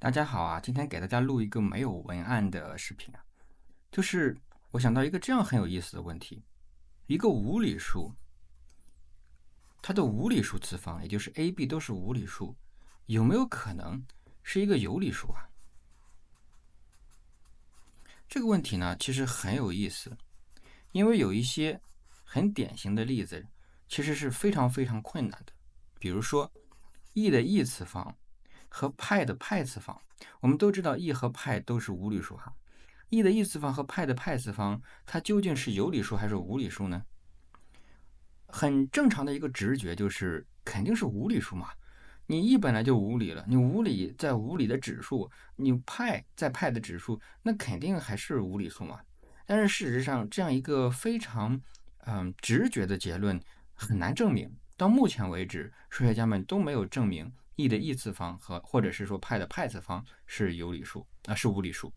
大家好啊，今天给大家录一个没有文案的视频啊，就是我想到一个这样很有意思的问题：一个无理数，它的无理数次方，也就是 a、b 都是无理数，有没有可能是一个有理数啊？这个问题呢，其实很有意思，因为有一些很典型的例子，其实是非常非常困难的，比如说 e 的 e 次方。和派的派次方，我们都知道 e 和派都是无理数哈。e 的 e 次方和派的派次方，它究竟是有理数还是无理数呢？很正常的一个直觉就是肯定是无理数嘛。你 e 本来就无理了，你无理在无理的指数，你派在派的指数，那肯定还是无理数嘛。但是事实上，这样一个非常嗯直觉的结论很难证明。到目前为止，数学家们都没有证明。e 的 e 次方和，或者是说派的派次方是有理数啊，是无理数。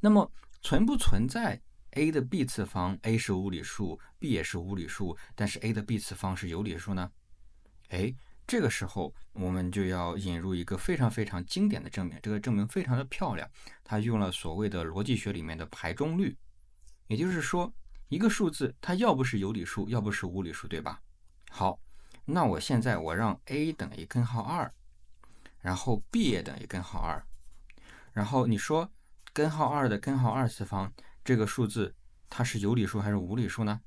那么存不存在 a 的 b 次方，a 是无理数，b 也是无理数，但是 a 的 b 次方是有理数呢？哎，这个时候我们就要引入一个非常非常经典的证明，这个证明非常的漂亮，它用了所谓的逻辑学里面的排中律，也就是说，一个数字它要不是有理数，要不是无理数，对吧？好。那我现在我让 a 等于根号二，然后 b 也等于根号二，然后你说根号二的根号二次方这个数字它是有理数还是无理数呢？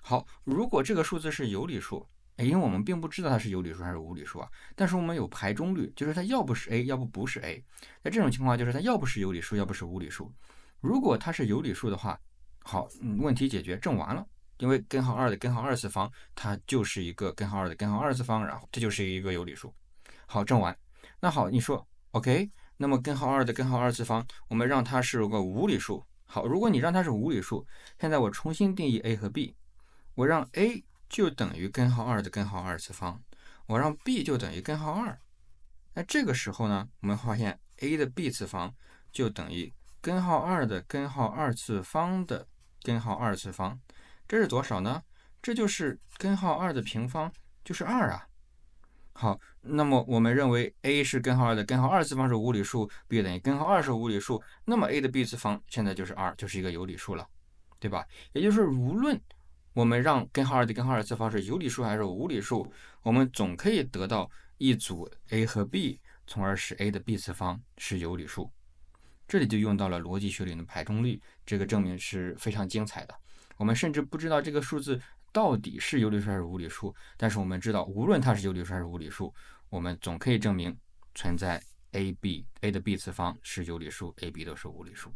好，如果这个数字是有理数，哎，因为我们并不知道它是有理数还是无理数啊，但是我们有排中律，就是它要不是 a 要不不是 a，那这种情况就是它要不是有理数要不是无理数。如果它是有理数的话，好，问题解决，证完了。因为根号二的根号二次方，它就是一个根号二的根号二次方，然后这就是一个有理数。好，证完。那好，你说 OK？那么根号二的根号二次方，我们让它是个无理数。好，如果你让它是无理数，现在我重新定义 a 和 b，我让 a 就等于根号二的根号二次方，我让 b 就等于根号二。那这个时候呢，我们发现 a 的 b 次方就等于根号二的根号二次方的根号二次方。这是多少呢？这就是根号二的平方，就是二啊。好，那么我们认为 a 是根号二的根号二次方是无理数，b 等于根号二是无理数，那么 a 的 b 次方现在就是二，就是一个有理数了，对吧？也就是无论我们让根号二的根号二次方是有理数还是无理数，我们总可以得到一组 a 和 b，从而使 a 的 b 次方是有理数。这里就用到了逻辑学里的排中律，这个证明是非常精彩的。我们甚至不知道这个数字到底是有理数还是无理数，但是我们知道，无论它是有理数还是无理数，我们总可以证明存在 a、b，a 的 b 次方是有理数，a、b 都是无理数。